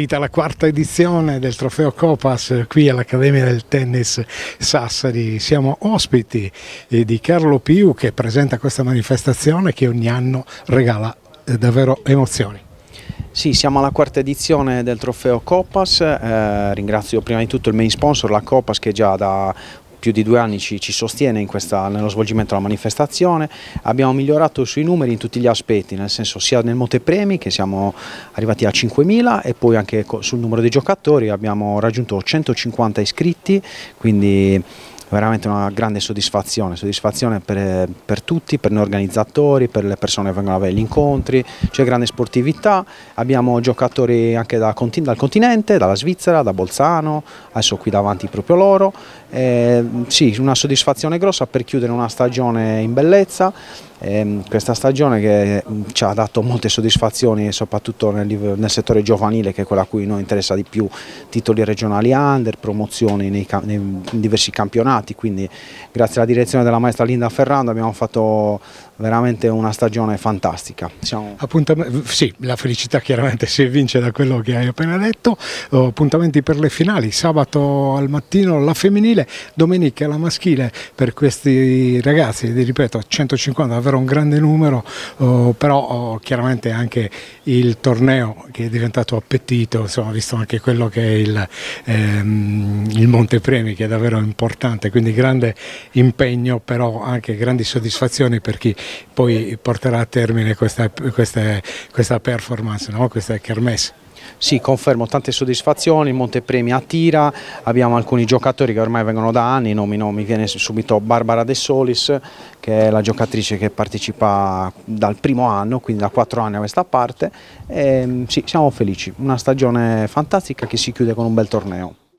partita la quarta edizione del trofeo Copas eh, qui all'Accademia del Tennis Sassari. Siamo ospiti eh, di Carlo Piu che presenta questa manifestazione che ogni anno regala eh, davvero emozioni. Sì, siamo alla quarta edizione del trofeo Copas, eh, ringrazio prima di tutto il main sponsor, la Copas che già da più di due anni ci, ci sostiene questa, nello svolgimento della manifestazione, abbiamo migliorato sui numeri in tutti gli aspetti, nel senso sia nel Montepremi che siamo arrivati a 5.000 e poi anche sul numero dei giocatori abbiamo raggiunto 150 iscritti, quindi veramente una grande soddisfazione, soddisfazione per, per tutti, per noi organizzatori, per le persone che vengono a vedere gli incontri, c'è grande sportività, abbiamo giocatori anche da, dal continente, dalla Svizzera, da Bolzano, adesso qui davanti proprio loro, eh, sì una soddisfazione grossa per chiudere una stagione in bellezza Ehm, questa stagione che mm, ci ha dato molte soddisfazioni soprattutto nel, nel, settore giovanile che è quella a cui noi interessa di più titoli regionali under, promozioni nei, nei, in diversi campionati quindi grazie alla direzione della maestra Linda Ferrando abbiamo fatto veramente una stagione fantastica. Siamo... sì, la felicità chiaramente si vince da quello che hai appena detto, oh, appuntamenti per le finali, sabato al mattino la femminile, domenica la maschile per questi ragazzi, ripeto 150 avversari davvero un grande numero, oh, però oh, chiaramente anche il torneo che è diventato appetito, insomma, visto anche quello che è il, ehm, il Montepremi che è davvero importante, quindi grande impegno, però anche grandi soddisfazioni per chi poi porterà a termine questa, questa, questa performance, no? questa kermesse. Sì, confermo tante soddisfazioni, il Montepremi attira, abbiamo alcuni giocatori che ormai vengono da anni, nomino, mi viene subito Barbara De Solis che è la giocatrice che partecipa dal primo anno, quindi da quattro anni a questa parte, e, ehm, sì, siamo felici, una stagione fantastica che si chiude con un bel torneo.